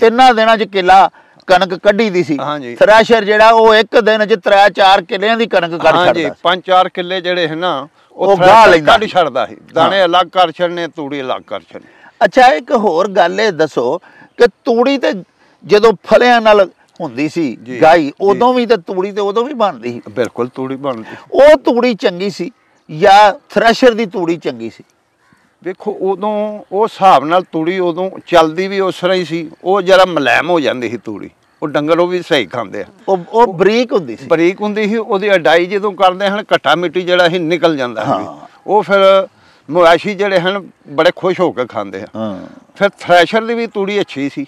ਤਿੰਨਾਂ ਦਿਨਾਂ 'ਚ ਕਿੱਲਾ ਕਣਕ ਕੱਢੀ ਦੀ ਸੀ ਫਰੈਸ਼ਰ ਜਿਹੜਾ ਉਹ ਇੱਕ ਦਿਨ 'ਚ 3-4 ਕਿੱਲਿਆਂ ਦੀ ਕਣਕ ਕੱਢ ਛੱਡਦਾ ਸੀ ਪੰਜ ਚਾਰ ਕਿੱਲੇ ਜਿਹੜੇ ਹਨ ਨਾ ਉਹ ਗਾਹ ਲੈਂਦਾ ਕੱਢ ਛੱਡਦਾ ਸੀ ਦਾਣੇ ਅਲੱਗ ਕਰ ਛੱਡਨੇ ਤੂੜੀ ਅਲੱਗ ਕਰ ਛੱਡਨੇ ਅੱਛਾ ਇੱਕ ਹੋਰ ਗੱਲ ਇਹ ਦੱਸੋ ਕਿ ਤੂੜੀ ਤੇ ਜਦੋਂ ਫਲਿਆਂ ਨਾਲ ਹੁੰਦੀ ਸੀ ਗਾਈ ਉਦੋਂ ਵੀ ਤੇ ਤੂੜੀ ਤੇ ਉਦੋਂ ਵੀ ਬਣਦੀ ਸੀ ਬਿਲਕੁਲ ਤੂੜੀ ਬਣਦੀ ਉਹ ਤੂੜੀ ਚੰਗੀ ਸੀ ਜਾਂ ਥ੍ਰੈਸ਼ਰ ਦੀ ਤੂੜੀ ਚੰਗੀ ਸੀ ਵੇਖੋ ਉਦੋਂ ਉਹ ਹਿਸਾਬ ਨਾਲ ਤੂੜੀ ਉਦੋਂ ਚੱਲਦੀ ਵੀ ਉਸ ਤਰ੍ਹਾਂ ਹੀ ਸੀ ਉਹ ਜਰਾ ਮਲੈਮ ਹੋ ਜਾਂਦੀ ਸੀ ਤੂੜੀ ਉਹ ਡੰਗਰ ਉਹ ਵੀ ਸਹੀ ਖਾਂਦੇ ਆ ਉਹ ਉਹ ਬਰੀਕ ਹੁੰਦੀ ਸੀ ਬਰੀਕ ਹੁੰਦੀ ਸੀ ਉਹਦੀ ਅਡਾਈ ਜਦੋਂ ਕਰਦੇ ਹਨ ਘਟਾ ਮਿੱਟੀ ਜਿਹੜਾ ਸੀ ਨਿਕਲ ਜਾਂਦਾ ਹਾਂ ਉਹ ਫਿਰ ਮੁਆਸ਼ੀ ਜਿਹੜੇ ਹਨ ਬੜੇ ਖੁਸ਼ ਹੋ ਕੇ ਖਾਂਦੇ ਆ ਫਿਰ ਥ੍ਰੈਸ਼ਰ ਦੀ ਵੀ ਤੂੜੀ ਅੱਛੀ ਸੀ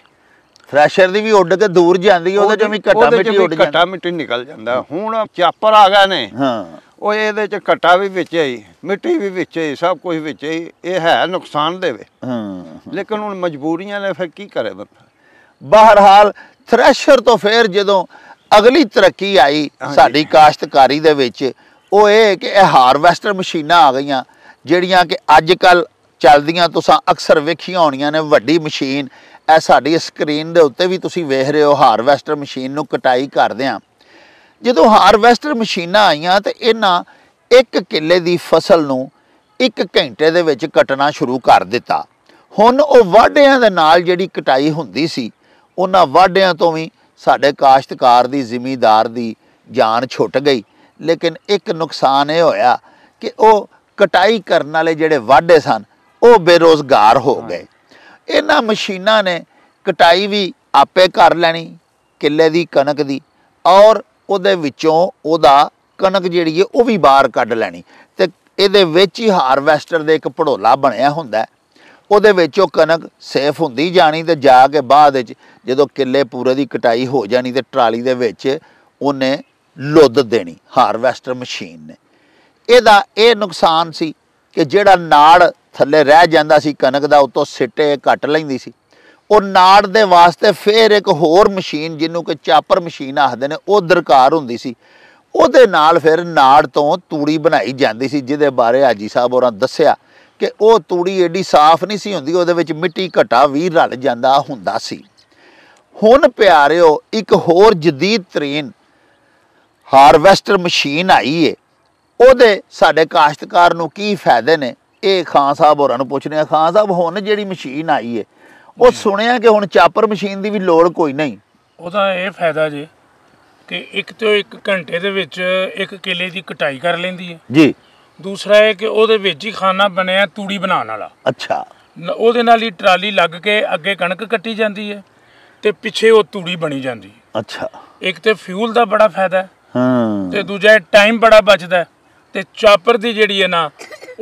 ਥ੍ਰੈਸ਼ਰ ਦੀ ਵੀ ਉੱਡ ਕੇ ਦੂਰ ਜਾਂਦੀ ਉਹਦੇ ਚੋਂ ਵੀ ਘਟਾ ਮਿੱਟੀ ਉੱਡ ਜਾਂਦਾ ਘਟਾ ਮਿੱਟੀ ਨਿਕਲ ਜਾਂਦਾ ਹੁਣ ਚਾਪਰ ਆ ਗਿਆ ਨੇ ਹਾਂ ਉਹ ਇਹਦੇ ਚ ਘਟਾ ਵੀ ਵਿੱਚ ਹੈ ਮਿੱਟੀ ਵੀ ਵਿੱਚ ਹੈ ਸਭ ਕੁਝ ਵਿੱਚ ਹੈ ਇਹ ਹੈ ਨੁਕਸਾਨ ਦੇਵੇ ਹਾਂ ਲੇਕਿਨ ਹੁਣ ਮਜਬੂਰੀਆਂ ਨੇ ਫਿਰ ਕੀ ਕਰੇ ਬੰਦਾ ਬਹਰਹਾਲ ਥ੍ਰੈਸ਼ਰ ਤੋਂ ਫਿਰ ਜਦੋਂ ਅਗਲੀ ਤਰੱਕੀ ਆਈ ਸਾਡੀ ਕਾਸ਼ਤਕਾਰੀ ਦੇ ਵਿੱਚ ਉਹ ਇਹ ਕਿ ਇਹ ਹਾਰਵੈਸਟਰ ਮਸ਼ੀਨਾਂ ਆ ਗਈਆਂ ਜਿਹੜੀਆਂ ਕਿ ਅੱਜ ਕੱਲ ਚੱਲਦੀਆਂ ਤੁਸੀਂ ਅਕਸਰ ਵੇਖੀਆਂ ਹੋਣੀਆਂ ਨੇ ਵੱਡੀ ਮਸ਼ੀਨ ਇਹ ਸਾਡੀ ਸਕਰੀਨ ਦੇ ਉੱਤੇ ਵੀ ਤੁਸੀਂ ਵੇਖ ਰਹੇ ਹੋ ਹਾਰਵੈਸਟਰ ਮਸ਼ੀਨ ਨੂੰ ਕਟਾਈ ਕਰਦੇ ਆ ਜਦੋਂ ਹਾਰਵੈਸਟਰ ਮਸ਼ੀਨਾਂ ਆਈਆਂ ਤੇ ਇਹਨਾਂ ਇੱਕ ਕਿੱਲੇ ਦੀ ਫਸਲ ਨੂੰ ਇੱਕ ਘੰਟੇ ਦੇ ਵਿੱਚ ਕੱਟਣਾ ਸ਼ੁਰੂ ਕਰ ਦਿੱਤਾ ਹੁਣ ਉਹ ਵਾਢਿਆਂ ਦੇ ਨਾਲ ਜਿਹੜੀ ਕਟਾਈ ਹੁੰਦੀ ਸੀ ਉਹਨਾਂ ਵਾਢਿਆਂ ਤੋਂ ਵੀ ਸਾਡੇ ਕਾਸ਼ਤਕਾਰ ਦੀ ਜ਼ਿਮੀਦਾਰ ਦੀ ਜਾਨ ਛੁੱਟ ਗਈ ਲੇਕਿਨ ਇੱਕ ਨੁਕਸਾਨ ਇਹ ਹੋਇਆ ਕਿ ਉਹ ਕਟਾਈ ਕਰਨ ਵਾਲੇ ਜਿਹੜੇ ਵਾਢੇ ਸਨ ਉਹ ਬੇਰੋਜ਼ਗਾਰ ਹੋ ਗਏ ਇਹਨਾਂ ਮਸ਼ੀਨਾਂ ਨੇ ਕਟਾਈ ਵੀ ਆਪੇ ਕਰ ਲੈਣੀ ਕਿੱਲੇ ਦੀ ਕਣਕ ਦੀ ਔਰ ਉਹਦੇ ਵਿੱਚੋਂ ਉਹਦਾ ਕਣਕ ਜਿਹੜੀ ਹੈ ਉਹ ਵੀ ਬਾਹਰ ਕੱਢ ਲੈਣੀ ਤੇ ਇਹਦੇ ਵਿੱਚ ਹੀ ਹਾਰਵੈਸਟਰ ਦੇ ਇੱਕ ਪੜੋਲਾ ਬਣਿਆ ਹੁੰਦਾ ਉਹਦੇ ਵਿੱਚ ਉਹ ਕਣਕ ਸੇਫ ਹੁੰਦੀ ਜਾਣੀ ਤੇ ਜਾ ਕੇ ਬਾਅਦ ਵਿੱਚ ਜਦੋਂ ਕਿੱਲੇ ਪੂਰੇ ਦੀ ਕਟਾਈ ਹੋ ਜਾਣੀ ਤੇ ਟਰਾਲੀ ਦੇ ਵਿੱਚ ਉਹਨੇ ਲੁੱਦ ਦੇਣੀ ਹਾਰਵੈਸਟਰ ਮਸ਼ੀਨ ਨੇ ਇਹਦਾ ਇਹ ਨੁਕਸਾਨ ਸੀ ਕਿ ਜਿਹੜਾ ਨਾੜ ਥੱਲੇ ਰਹਿ ਜਾਂਦਾ ਸੀ ਕਣਕ ਦਾ ਉਤੋਂ ਸਿੱਟੇ ਕੱਟ ਲੈਂਦੀ ਸੀ ਉਹ ਨਾੜ ਦੇ ਵਾਸਤੇ ਫੇਰ ਇੱਕ ਹੋਰ ਮਸ਼ੀਨ ਜਿਹਨੂੰ ਕਿ ਚਾਪਰ ਮਸ਼ੀਨ ਆਖਦੇ ਨੇ ਉਹ ਦਰਕਾਰ ਹੁੰਦੀ ਸੀ ਉਹਦੇ ਨਾਲ ਫਿਰ ਨਾੜ ਤੋਂ ਤੂੜੀ ਬਣਾਈ ਜਾਂਦੀ ਸੀ ਜਿਹਦੇ ਬਾਰੇ ਹਾਜੀ ਸਾਹਿਬ ਹੋਰਾਂ ਦੱਸਿਆ ਕਿ ਉਹ ਤੂੜੀ ਏਡੀ ਸਾਫ਼ ਨਹੀਂ ਸੀ ਹੁੰਦੀ ਉਹਦੇ ਵਿੱਚ ਮਿੱਟੀ ਘਟਾ ਵੀ ਰਲ ਜਾਂਦਾ ਹੁੰਦਾ ਸੀ ਹੁਣ ਪਿਆਰਿਓ ਇੱਕ ਹੋਰ ਜਦੀਦ ਤਰੀਨ ਹਾਰਵੈਸਟਰ ਮਸ਼ੀਨ ਆਈ ਏ ਉਹਦੇ ਸਾਡੇ ਕਾਸ਼ਤਕਾਰ ਨੂੰ ਕੀ ਫਾਇਦੇ ਨੇ ਇਹ ਖਾਨ ਸਾਹਿਬ ਹੋਰਾਂ ਨੂੰ ਪੁੱਛਦੇ ਆ ਖਾਨ ਸਾਹਿਬ ਹੁਣ ਜਿਹੜੀ ਮਸ਼ੀਨ ਆਈ ਏ ਉਹ ਸੁਣਿਆ ਕਿ ਹੁਣ ਚਾਪਰ ਮਸ਼ੀਨ ਦੀ ਵੀ ਲੋੜ ਕੋਈ ਨਹੀਂ ਉਹਦਾ ਇਹ ਫਾਇਦਾ ਜੀ ਕਿ ਇੱਕ ਤੋਂ ਇੱਕ ਘੰਟੇ ਦੇ ਵਿੱਚ ਇੱਕ ਕਿਲੇ ਦੀ ਕਟਾਈ ਕਰ ਲੈਂਦੀ ਹੈ ਜੀ ਦੂਸਰਾ ਇਹ ਕਿ ਉਹਦੇ ਵਿੱਚ ਹੀ ਖਾਨਾ ਬਣਿਆ ਤੂੜੀ ਬਣਾਉਣ ਵਾਲਾ ਅੱਛਾ ਉਹਦੇ ਨਾਲ ਹੀ ਟਰਾਲੀ ਲੱਗ ਕੇ ਅੱਗੇ ਕਣਕ ਕੱਟੀ ਜਾਂਦੀ ਹੈ ਤੇ ਪਿੱਛੇ ਉਹ ਤੂੜੀ ਬਣੀ ਜਾਂਦੀ ਹੈ ਅੱਛਾ ਇੱਕ ਤੇ ਫਿਊਲ ਦਾ ਬੜਾ ਫਾਇਦਾ ਹੈ ਹਾਂ ਤੇ ਦੂਜਾ ਟਾਈਮ ਬੜਾ ਬਚਦਾ ਹੈ ਤੇ ਚਾਪਰ ਦੀ ਜਿਹੜੀ ਹੈ ਨਾ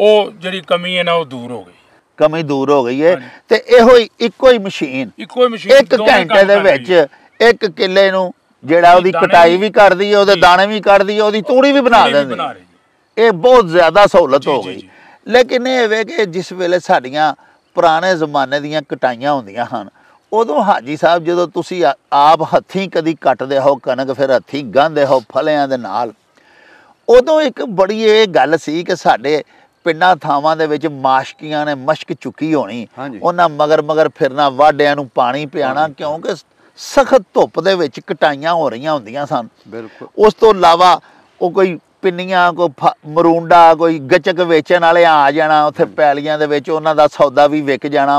ਉਹ ਜਿਹੜੀ ਕਮੀ ਹੈ ਨਾ ਉਹ ਦੂਰ ਹੋ ਗਈ ਕਮੀ ਦੂਰ ਹੋ ਗਈ ਹੈ ਤੇ ਇਹੋ ਹੀ ਇੱਕੋ ਹੀ ਮਸ਼ੀਨ ਇੱਕੋ ਹੀ ਮਸ਼ੀਨ ਇੱਕ ਘੰਟੇ ਦੇ ਵਿੱਚ ਇੱਕ ਕਿੱਲੇ ਨੂੰ ਜਿਹੜਾ ਉਹਦੀ ਕਟਾਈ ਵੀ ਕਰਦੀ ਹੈ ਉਹਦੇ ਦਾਣੇ ਵੀ ਕੱਢਦੀ ਹੈ ਉਹਦੀ ਤੂੜੀ ਵੀ ਬਣਾ ਦਿੰਦੀ ਇਹ ਬਹੁਤ ਜ਼ਿਆਦਾ ਸਹੂਲਤ ਹੋ ਗਈ ਲੇਕਿਨ ਇਹ ਵੇ ਕਿ ਜਿਸ ਵੇਲੇ ਸਾਡੀਆਂ ਪੁਰਾਣੇ ਜ਼ਮਾਨੇ ਦੀਆਂ ਕਟਾਈਆਂ ਹੁੰਦੀਆਂ ਹਨ ਉਦੋਂ ਹਾਜੀ ਸਾਹਿਬ ਜਦੋਂ ਤੁਸੀਂ ਆਪ ਹੱਥੀਂ ਕਦੀ ਕੱਟਦੇ ਹੋ ਕਣਕ ਫਿਰ ਹੱਥੀਂ ਗਾਂਦੇ ਹੋ ਫਲਿਆਂ ਦੇ ਨਾਲ ਉਦੋਂ ਇੱਕ ਬੜੀ ਇਹ ਗੱਲ ਸੀ ਕਿ ਸਾਡੇ ਪਿੰਡਾਂ ਥਾਵਾਂ ਦੇ ਵਿੱਚ ਮਾਸ਼ਕੀਆਂ ਨੇ ਮਸ਼ਕ ਚੁੱਕੀ ਹੋਣੀ ਉਹਨਾਂ ਮਗਰ ਮਗਰ ਫਿਰਨਾ ਵਾਢਿਆਂ ਨੂੰ ਪਾਣੀ ਪਿਆਣਾ ਕਿਉਂਕਿ ਸਖਤ ਧੁੱਪ ਦੇ ਵਿੱਚ ਕਟਾਈਆਂ ਹੋ ਰਹੀਆਂ ਹੁੰਦੀਆਂ ਸਨ ਬਿਲਕੁਲ ਉਸ ਤੋਂ ਇਲਾਵਾ ਉਹ ਕੋਈ ਪਿੰਨੀਆਂ ਕੋ ਮਰੂੰਡਾ ਕੋਈ ਗਚਕ ਵੇਚਣ ਵਾਲੇ ਆ ਜਾਣਾ ਉੱਥੇ ਪੈਲੀਆਂ ਦੇ ਵਿੱਚ ਉਹਨਾਂ ਦਾ ਸੌਦਾ ਵੀ ਵਿਕ ਜਾਣਾ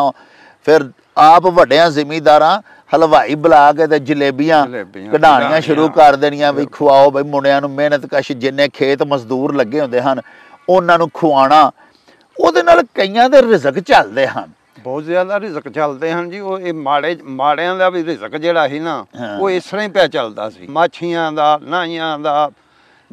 ਫਿਰ ਆਪ ਵੱਡਿਆਂ ਜ਼ਿਮੀਦਾਰਾਂ ਹਲਵਾਈ ਬੁਲਾ ਕੇ ਤੇ ਜਲੇਬੀਆਂ ਕਢਾਣੀਆਂ ਸ਼ੁਰੂ ਕਰ ਦੇਣੀਆਂ ਵੀ ਖਵਾਓ ਬਈ ਮੁੰਡਿਆਂ ਨੂੰ ਮਿਹਨਤ ਕਸ਼ ਜਿੰਨੇ ਖੇਤ ਮਜ਼ਦੂਰ ਲੱਗੇ ਹੁੰਦੇ ਹਨ ਉਹਨਾਂ ਨੂੰ ਖਵਾਣਾ ਉਹਦੇ ਨਾਲ ਕਈਆਂ ਦੇ ਰਿਜ਼ਕ ਚੱਲਦੇ ਹਨ ਬਹੁਤ ਜ਼ਿਆਦਾ ਰਿਜ਼ਕ ਚੱਲਦੇ ਹਨ ਜੀ ਉਹ ਇਹ ਮਾੜੇ ਮਾੜਿਆਂ ਦਾ ਵੀ ਰਿਜ਼ਕ ਜਿਹੜਾ ਸੀ ਨਾ ਉਹ ਇਸ ਤਰ੍ਹਾਂ ਹੀ ਪਿਆ ਚੱਲਦਾ ਸੀ ਮਾਛੀਆਂ ਦਾ ਨਾਈਆਂ ਦਾ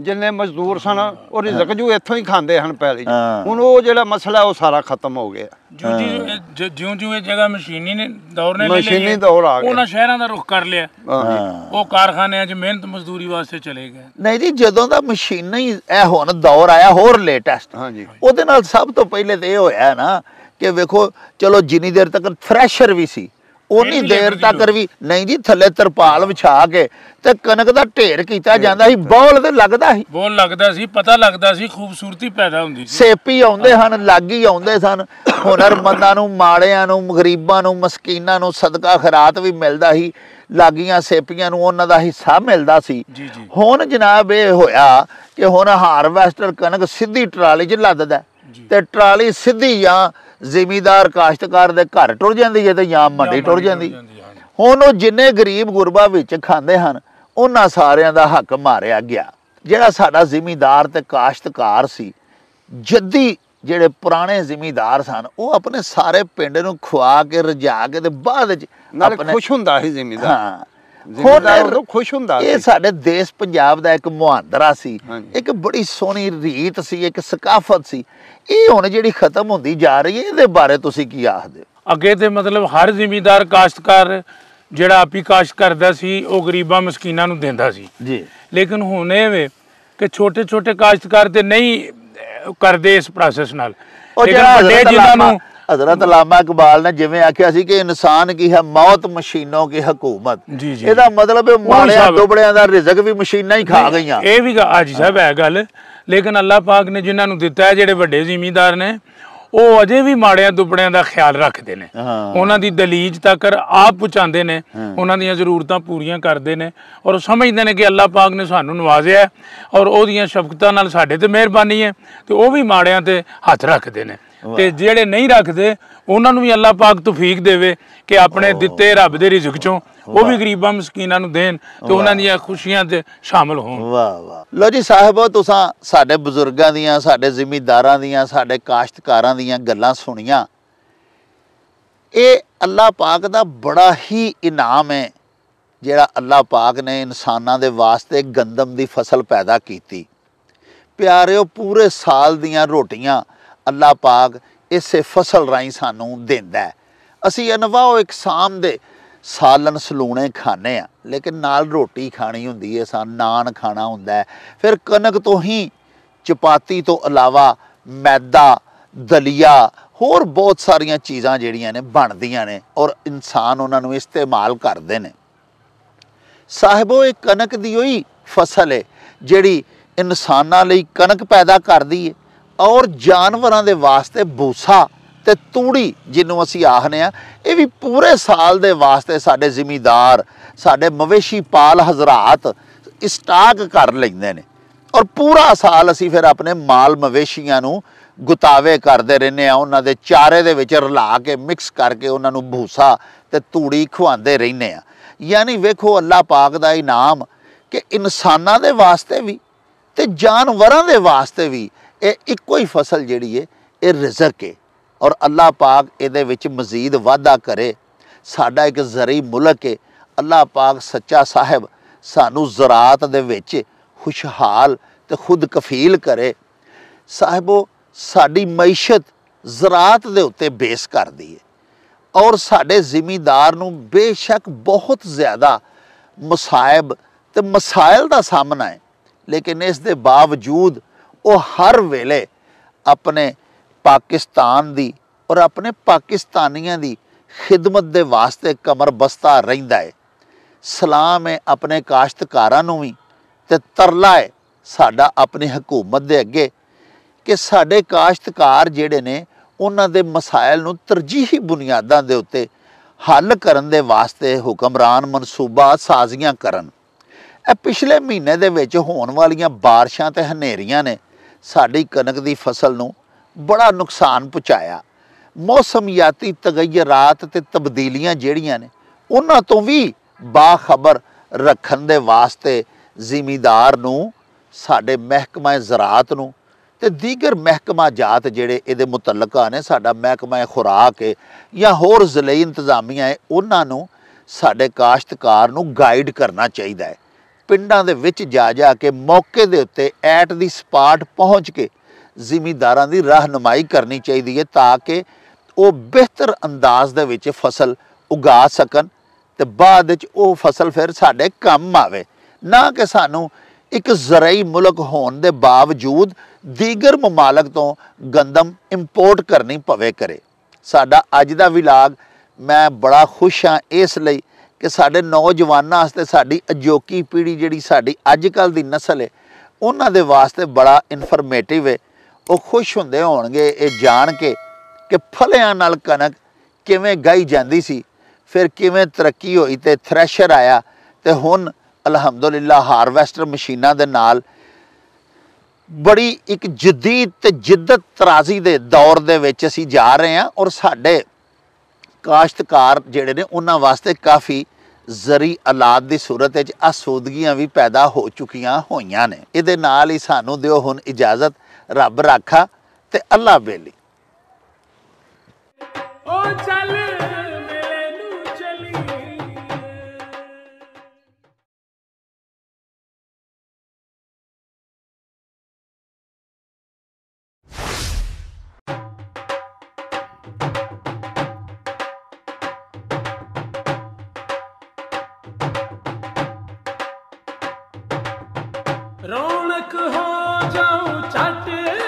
ਜਿੰਨੇ ਮਜ਼ਦੂਰ ਸਨ ਉਹ ਰਿਜ਼ਕ ਜੂ ਇੱਥੋਂ ਹੀ ਖਾਂਦੇ ਹਨ ਪਹਿਲੇ ਹੁਣ ਉਹ ਜਿਹੜਾ ਮਸਲਾ ਉਹ ਸਾਰਾ ਖਤਮ ਹੋ ਗਿਆ ਜਿਉਂ ਜਿਉਂ ਇਹ ਜਗ੍ਹਾ ਮਸ਼ੀਨੀ ਨੇ ਦੌਰ ਨੇ ਮਸ਼ੀਨੀ ਦੌਰ ਆ ਗਿਆ ਉਹਨਾਂ ਸ਼ਹਿਰਾਂ ਦਾ ਰੁਖ ਕਰ ਲਿਆ ਉਹ ਕਾਰਖਾਨਿਆਂ 'ਚ ਮਿਹਨਤ ਮਜ਼ਦੂਰੀ ਵਾਸਤੇ ਚਲੇ ਗਏ ਨਹੀਂ ਜੀ ਜਦੋਂ ਦਾ ਮਸ਼ੀਨਾਂ ਹੀ ਇਹ ਹੁਣ ਦੌਰ ਆਇਆ ਹੋਰ ਲੇਟੈਸਟ ਹਾਂਜੀ ਉਹਦੇ ਨਾਲ ਸਭ ਤੋਂ ਪਹਿਲੇ ਤੇ ਇਹ ਹੋਇਆ ਨਾ ਕਿ ਵੇਖੋ ਚਲੋ ਜਿੰਨੀ ਦੇਰ ਤੱਕ ਫਰੈਸ਼ਰ ਵੀ ਸੀ ਉਨੀ ਦੇਰ ਤੱਕ ਵੀ ਨਹੀਂ ਜੀ ਥੱਲੇ ਤਰਪਾਲ ਵਿਛਾ ਕੇ ਤੇ ਕਣਕ ਦਾ ਢੇਰ ਕੀਤਾ ਜਾਂਦਾ ਸੀ ਬੋਲ ਤੇ ਲੱਗਦਾ ਸੀ ਬੋਲ ਲੱਗਦਾ ਸੀ ਪਤਾ ਲੱਗਦਾ ਸੀ ਖੂਬਸੂਰਤੀ ਪੈਦਾ ਹੁੰਦੀ ਸੀ ਸੇਪੀ ਆਉਂਦੇ ਹਨ ਲਾਗੀ ਆਉਂਦੇ ਸਨ ਹੁਨਰਮੰਦਾਂ ਨੂੰ ਮਾੜਿਆਂ ਨੂੰ ਗਰੀਬਾਂ ਨੂੰ ਮਸਕੀਨਾਂ ਨੂੰ ਸਦਕਾ ਖਰਾਤ ਵੀ ਮਿਲਦਾ ਸੀ ਲਾਗੀਆਂ ਸੇਪੀਆਂ ਨੂੰ ਉਹਨਾਂ ਦਾ ਹਿੱਸਾ ਮਿਲਦਾ ਸੀ ਹੁਣ ਜਨਾਬ ਇਹ ਹੋਇਆ ਕਿ ਹੁਣ ਹਾਰਵੈਸਟਰ ਕਣਕ ਸਿੱਧੀ ਟਰਾਲੀ 'ਚ ਲੱਦਦਾ ਤੇ ਟਰਾਲੀ ਸਿੱਧੀ ਜਾਂ ਜ਼ਿਮੀਦਾਰ ਕਾਸ਼ਤਕਾਰ ਦੇ ਘਰ ਟੁਰ ਜਾਂਦੀ ਹੈ ਤੇ ਜਾਂ ਮੰਡੀ ਟੁਰ ਜਾਂਦੀ ਹੁਣ ਉਹ ਜਿੰਨੇ ਗਰੀਬ ਗੁਰਬਾ ਵਿੱਚ ਖਾਂਦੇ ਹਨ ਉਹਨਾਂ ਸਾਰਿਆਂ ਦਾ ਹੱਕ ਮਾਰਿਆ ਗਿਆ ਜਿਹੜਾ ਸਾਡਾ ਜ਼ਿਮੀਦਾਰ ਤੇ ਕਾਸ਼ਤਕਾਰ ਸੀ ਜੱਦੀ ਜਿਹੜੇ ਪੁਰਾਣੇ ਜ਼ਿਮੀਦਾਰ ਸਨ ਉਹ ਆਪਣੇ ਸਾਰੇ ਪਿੰਡ ਨੂੰ ਖਵਾ ਕੇ ਰਜਾ ਕੇ ਤੇ ਬਾਅਦ ਵਿੱਚ ਆਪਣੇ ਖੁਸ਼ ਹੁੰਦਾ ਸੀ ਜ਼ਿਮੀਦਾਰ ਹਾਂ ਜ਼ਿੰਮੇਦਾਰ ਖੁਸ਼ ਹੁੰਦਾ ਇਹ ਸਾਡੇ ਦੇਸ਼ ਪੰਜਾਬ ਦਾ ਇੱਕ ਮੁਹਾਂਦਰਾ ਸੀ ਇੱਕ ਬੜੀ ਸੋਹਣੀ ਰੀਤ ਸੀ ਇੱਕ ਸਕਾਫਤ ਸੀ ਇਹ ਹੁਣ ਜਿਹੜੀ ਖਤਮ ਹੁੰਦੀ ਜਾ ਰਹੀ ਹੈ ਇਹਦੇ ਬਾਰੇ ਤੁਸੀਂ ਕੀ ਆਖਦੇ ਹੋ ਅੱਗੇ ਤੇ ਮਤਲਬ ਹਰ ਜ਼ਿਮੀਦਾਰ ਕਾਸ਼ਤਕਾਰ ਜਿਹੜਾ ਆਪੀ ਕਾਸ਼ਤ ਕਰਦਾ ਸੀ ਉਹ ਗਰੀਬਾਂ ਮਸਕੀਨਾਂ ਨੂੰ ਦਿੰਦਾ ਸੀ ਜੀ ਲੇਕਿਨ ਹੁਣ ਇਹ ਵੇ ਕਿ ਛੋਟੇ ਛੋਟੇ ਕਾਸ਼ਤਕਾਰ ਤੇ ਨਹੀਂ ਕਰਦੇ ਇਸ ਪ੍ਰੋਸੈਸ ਨਾਲ ਉਹ ਜਿਹੜਾ ਵੱਡੇ ਜਿਨ੍ਹਾਂ ਨੂੰ حضرت علامہ اقبال نے ਜਿਵੇਂ ਆਖਿਆ ਸੀ ਕਿ ਇਨਸਾਨ ਕੀ ਹੈ ਮੌਤ ਮਸ਼ੀਨੋਂ ਕੀ ਹਕੂਮਤ ਇਹਦਾ ਮਤਲਬ ਹੈ ਮਾੜਿਆਂ ਦੁਬੜਿਆਂ ਦਾ ਰਿਜ਼ਕ ਵੀ ਮਸ਼ੀਨਾਂ ਹੀ ਖਾ ਗਈਆਂ ਇਹ ਵੀ ਅੱਜ ਸਾਹਿਬ ਹੈ ਗੱਲ ਲੇਕਿਨ ਅੱਲਾਹ ਪਾਕ ਨੇ ਜਿਨ੍ਹਾਂ ਨੂੰ ਦਿੱਤਾ ਹੈ ਜਿਹੜੇ ਵੱਡੇ ਜ਼ਿਮੀਦਾਰ ਨੇ ਉਹ ਅਜੇ ਵੀ ਮਾੜਿਆਂ ਦੁਪੜਿਆਂ ਦਾ ਖਿਆਲ ਰੱਖਦੇ ਨੇ ਉਹਨਾਂ ਦੀ ਦਲੀਜ ਤੱਕ ਆਪ ਪਹੁੰਚਾਉਂਦੇ ਨੇ ਉਹਨਾਂ ਦੀਆਂ ਜ਼ਰੂਰਤਾਂ ਪੂਰੀਆਂ ਕਰਦੇ ਨੇ ਔਰ ਸਮਝਦੇ ਨੇ ਕਿ ਅੱਲਾਹ ਪਾਕ ਨੇ ਸਾਨੂੰ ਨਵਾਜ਼ਿਆ ਔਰ ਉਹਦੀਆਂ ਸ਼ਫਕਤਾਂ ਨਾਲ ਸਾਡੇ ਤੇ ਮਿਹਰਬਾਨੀ ਹੈ ਤੇ ਉਹ ਵੀ ਮਾੜਿਆਂ ਤੇ ਹੱਥ ਰੱਖਦੇ ਨੇ ਤੇ ਜਿਹੜੇ ਨਹੀਂ ਰੱਖਦੇ ਉਹਨਾਂ ਨੂੰ ਵੀ ਅੱਲਾਹ ਪਾਕ ਤੌਫੀਕ ਦੇਵੇ ਕਿ ਆਪਣੇ ਦਿੱਤੇ ਰੱਬ ਦੇ ਰਿਜ਼ਕ ਚੋਂ ਉਹ ਵੀ ਗਰੀਬਾਂ ਮਸਕੀਨਾਂ ਨੂੰ ਦੇਣ ਤੇ ਉਹਨਾਂ ਦੀਆਂ ਖੁਸ਼ੀਆਂ 'ਚ ਸ਼ਾਮਲ ਹੋਣ ਵਾਹ ਵਾਹ ਲੋ ਜੀ ਸਾਹਿਬੋ ਤੁਸੀਂ ਸਾਡੇ ਬਜ਼ੁਰਗਾਂ ਦੀਆਂ ਸਾਡੇ ਜ਼ਿਮੀਦਾਰਾਂ ਦੀਆਂ ਸਾਡੇ ਕਾਸ਼ਤਕਾਰਾਂ ਦੀਆਂ ਗੱਲਾਂ ਸੁਣੀਆਂ ਇਹ ਅੱਲਾਹ ਪਾਕ ਦਾ ਬੜਾ ਹੀ ਇਨਾਮ ਹੈ ਜਿਹੜਾ ਅੱਲਾਹ ਪਾਕ ਨੇ ਇਨਸਾਨਾਂ ਦੇ ਵਾਸਤੇ ਗੰਦਮ ਦੀ ਫਸਲ ਪੈਦਾ ਕੀਤੀ ਪਿਆਰਿਓ ਪੂਰੇ ਸਾਲ ਦੀਆਂ ਰੋਟੀਆਂ ਅੱਲਾ ਪਾਕ ਇਸੇ ਫਸਲ ਰਾਈ ਸਾਨੂੰ ਦਿੰਦਾ ਅਸੀਂ ਇੱਕ ਸ਼ਾਮ ਦੇ ਸਾਲਨ ਸਲੂਣੇ ਖਾਣੇ ਆ ਲੇਕਿਨ ਨਾਲ ਰੋਟੀ ਖਾਣੀ ਹੁੰਦੀ ਹੈ ਸਾਨ ਨਾਨ ਖਾਣਾ ਹੁੰਦਾ ਫਿਰ ਕਣਕ ਤੋਂ ਹੀ ਚਪਾਤੀ ਤੋਂ ਇਲਾਵਾ ਮੈਦਾ ਦਲੀਆ ਹੋਰ ਬਹੁਤ ਸਾਰੀਆਂ ਚੀਜ਼ਾਂ ਜਿਹੜੀਆਂ ਨੇ ਬਣਦੀਆਂ ਨੇ ਔਰ ਇਨਸਾਨ ਉਹਨਾਂ ਨੂੰ ਇਸਤੇਮਾਲ ਕਰਦੇ ਨੇ ਸਾਹਿਬੋ ਇਹ ਕਣਕ ਦੀ ਹੋਈ ਫਸਲ ਹੈ ਜਿਹੜੀ ਇਨਸਾਨਾਂ ਲਈ ਕਣਕ ਪੈਦਾ ਕਰਦੀ ਹੈ ਔਰ ਜਾਨਵਰਾਂ ਦੇ ਵਾਸਤੇ ਬੂਸਾ ਤੇ ਤੂੜੀ ਜਿਹਨੂੰ ਅਸੀਂ ਆਖਨੇ ਆ ਇਹ ਵੀ ਪੂਰੇ ਸਾਲ ਦੇ ਵਾਸਤੇ ਸਾਡੇ ਜ਼ਿਮੀਦਾਰ ਸਾਡੇ ਮਵੇਸ਼ੀ ਪਾਲ ਹਜ਼ਰਤ ਸਟਾਕ ਕਰ ਲੈਂਦੇ ਨੇ ਔਰ ਪੂਰਾ ਸਾਲ ਅਸੀਂ ਫਿਰ ਆਪਣੇ ਮਾਲ ਮਵੇਸ਼ੀਆਂ ਨੂੰ ਗੁਤਾਵੇ ਕਰਦੇ ਰਹਿੰਦੇ ਆ ਉਹਨਾਂ ਦੇ ਚਾਰੇ ਦੇ ਵਿੱਚ ਰਲਾ ਕੇ ਮਿਕਸ ਕਰਕੇ ਉਹਨਾਂ ਨੂੰ ਭੂਸਾ ਤੇ ਤੂੜੀ ਖਵਾਉਂਦੇ ਰਹਿੰਦੇ ਆ ਯਾਨੀ ਵੇਖੋ ਅੱਲਾਹ ਪਾਕ ਦਾ ਇਨਾਮ ਕਿ ਇਨਸਾਨਾਂ ਦੇ ਵਾਸਤੇ ਵੀ ਤੇ ਜਾਨਵਰਾਂ ਦੇ ਵਾਸਤੇ ਵੀ ਇਹ ਇੱਕੋ ਹੀ ਫਸਲ ਜਿਹੜੀ ਹੈ ਇਹ ਰਿਜ਼ਕ ਏ ਔਰ ਅੱਲਾਹ ਪਾਕ ਇਹਦੇ ਵਿੱਚ ਮਜ਼ੀਦ ਵਾਧਾ ਕਰੇ ਸਾਡਾ ਇੱਕ ਜ਼ਰੀ ਮੁਲਕ ਏ ਅੱਲਾਹ ਪਾਕ ਸੱਚਾ ਸਾਹਿਬ ਸਾਨੂੰ ਜ਼ਰਾਤ ਦੇ ਵਿੱਚ ਖੁਸ਼ਹਾਲ ਤੇ ਖੁਦ ਕਫੀਲ ਕਰੇ ਸਾਹਿਬੋ ਸਾਡੀ ਮਾਇਸ਼ਤ ਜ਼ਰਾਤ ਦੇ ਉੱਤੇ ਬੇਸ ਕਰਦੀ ਏ ਔਰ ਸਾਡੇ ਜ਼ਿਮੀਦਾਰ ਨੂੰ ਬੇਸ਼ੱਕ ਬਹੁਤ ਜ਼ਿਆਦਾ ਮਸਾਇਬ ਤੇ ਮਸਾਇਲ ਦਾ ਸਾਹਮਣਾ ਹੈ ਲੇਕਿਨ ਇਸ ਦੇ ਬਾਵਜੂਦ ਉਹ ਹਰ ਵੇਲੇ ਆਪਣੇ ਪਾਕਿਸਤਾਨ ਦੀ ਔਰ ਆਪਣੇ ਪਾਕਿਸਤਾਨੀਆਂ ਦੀ ਖਿਦਮਤ ਦੇ ਵਾਸਤੇ ਕਮਰ ਬਸਤਾ ਰਹਿੰਦਾ ਹੈ ਸਲਾਮ ਹੈ ਆਪਣੇ ਕਾਸ਼ਤਕਾਰਾਂ ਨੂੰ ਵੀ ਤੇ ਤਰਲਾ ਹੈ ਸਾਡਾ ਆਪਣੀ ਹਕੂਮਤ ਦੇ ਅੱਗੇ ਕਿ ਸਾਡੇ ਕਾਸ਼ਤਕਾਰ ਜਿਹੜੇ ਨੇ ਉਹਨਾਂ ਦੇ ਮਸਾਇਲ ਨੂੰ ਤਰਜੀਹੀ ਬੁਨਿਆਦਾਂ ਦੇ ਉੱਤੇ ਹੱਲ ਕਰਨ ਦੇ ਵਾਸਤੇ ਹੁਕਮਰਾਨ ਮਨਸੂਬਾ ਸਾਜ਼ੀਆਂ ਕਰਨ ਇਹ ਪਿਛਲੇ ਮਹੀਨੇ ਦੇ ਵਿੱਚ ਹੋਣ ਵਾਲੀਆਂ ਬਾਰਸ਼ਾਂ ਤੇ ਹਨੇਰੀਆਂ ਨੇ ਸਾਡੀ ਕਣਕ ਦੀ ਫਸਲ ਨੂੰ ਬੜਾ ਨੁਕਸਾਨ ਪਹੁੰਚਾਇਆ ਮੌਸਮੀਆਤੀ ਤਗਈਰਾਤ ਤੇ ਤਬਦੀਲੀਆਂ ਜਿਹੜੀਆਂ ਨੇ ਉਹਨਾਂ ਤੋਂ ਵੀ ਬਾਖਬਰ ਰੱਖਣ ਦੇ ਵਾਸਤੇ ਜ਼ਿਮੀਦਾਰ ਨੂੰ ਸਾਡੇ ਮਹਿਕਮਾ ਜ਼ਰਾਤ ਨੂੰ ਤੇ ਦੀਗਰ ਮਹਿਕਮਾ ਜਾਤ ਜਿਹੜੇ ਇਹਦੇ ਮੁਤਲਕਾ ਨੇ ਸਾਡਾ ਮਹਿਕਮਾ ਖੁਰਾਕ ਹੈ ਜਾਂ ਹੋਰ ਜ਼ਿਲ੍ਹੇ ਇੰਤਜ਼ਾਮੀਆਂ ਹੈ ਉਹਨਾਂ ਨੂੰ ਸਾਡੇ ਕਾਸ਼ਤਕਾਰ ਨੂੰ ਗਾਈਡ ਕਰਨਾ ਚਾਹੀਦਾ ਹੈ ਪਿੰਡਾਂ ਦੇ ਵਿੱਚ ਜਾ ਜਾ ਕੇ ਮੌਕੇ ਦੇ ਉੱਤੇ ਐਟ ਦੀ ਸਪਾਟ ਪਹੁੰਚ ਕੇ ਜ਼ਿਮੀਦਾਰਾਂ ਦੀ ਰਹਿਨਮਾਈ ਕਰਨੀ ਚਾਹੀਦੀ ਹੈ ਤਾਂ ਕਿ ਉਹ ਬਿਹਤਰ ਅੰਦਾਜ਼ ਦੇ ਵਿੱਚ ਫਸਲ ਉਗਾ ਸਕਣ ਤੇ ਬਾਅਦ ਵਿੱਚ ਉਹ ਫਸਲ ਫਿਰ ਸਾਡੇ ਕੰਮ ਆਵੇ ਨਾ ਕਿ ਸਾਨੂੰ ਇੱਕ ਜ਼ਰਈ ਮੁਲਕ ਹੋਣ ਦੇ ਬਾਵਜੂਦ ਦੀਗਰ ਮਮਾਲਕ ਤੋਂ ਗੰਦਮ ਇੰਪੋਰਟ ਕਰਨੀ ਪਵੇ ਕਰੇ ਸਾਡਾ ਅੱਜ ਦਾ ਵਿਲਾਗ ਮੈਂ ਬੜਾ ਖੁਸ਼ ਹਾਂ ਇਸ ਲਈ ਕਿ ਸਾਡੇ ਨੌਜਵਾਨਾਂ ਵਾਸਤੇ ਸਾਡੀ ਅਜੋਕੀ ਪੀੜ੍ਹੀ ਜਿਹੜੀ ਸਾਡੀ ਅੱਜ ਕੱਲ ਦੀ ਨਸਲ ਹੈ ਉਹਨਾਂ ਦੇ ਵਾਸਤੇ ਬੜਾ ਇਨਫੋਰਮੇਟਿਵ ਹੈ ਉਹ ਖੁਸ਼ ਹੁੰਦੇ ਹੋਣਗੇ ਇਹ ਜਾਣ ਕੇ ਕਿ ਫਲਿਆਂ ਨਾਲ ਕਣਕ ਕਿਵੇਂ ਗਾਈ ਜਾਂਦੀ ਸੀ ਫਿਰ ਕਿਵੇਂ ਤਰੱਕੀ ਹੋਈ ਤੇ ਥ੍ਰੈਸ਼ਰ ਆਇਆ ਤੇ ਹੁਣ ਅਲਹਮਦੁਲਿਲਾ ਹਾਰਵੈਸਟਰ ਮਸ਼ੀਨਾਂ ਦੇ ਨਾਲ ਬੜੀ ਇੱਕ ਜਦੀਦ ਤੇ ਜਿੱਦਤ ਤਰਾਜ਼ੀ ਦੇ ਦੌਰ ਦੇ ਵਿੱਚ ਅਸੀਂ ਜਾ ਰਹੇ ਹਾਂ ਔਰ ਸਾਡੇ ਕਾਸ਼ਤਕਾਰ ਜਿਹੜੇ ਨੇ ਉਹਨਾਂ ਵਾਸਤੇ ਕਾਫੀ ਜ਼ਰੀ ਔਲਾਦ ਦੀ ਸੂਰਤ ਵਿੱਚ ਅਸੋਦਗੀਆਂ ਵੀ ਪੈਦਾ ਹੋ ਚੁੱਕੀਆਂ ਹੋਈਆਂ ਨੇ ਇਹਦੇ ਨਾਲ ਹੀ ਸਾਨੂੰ ਦਿਓ ਹੁਣ ਇਜਾਜ਼ਤ ਰੱਬ ਰਾਖਾ ਤੇ ਅੱਲਾ ਬੇਲੀ ਓ ਚੱਲ ਰੌਣਕ ਹੋ ਜਾਉ ਛੱਟ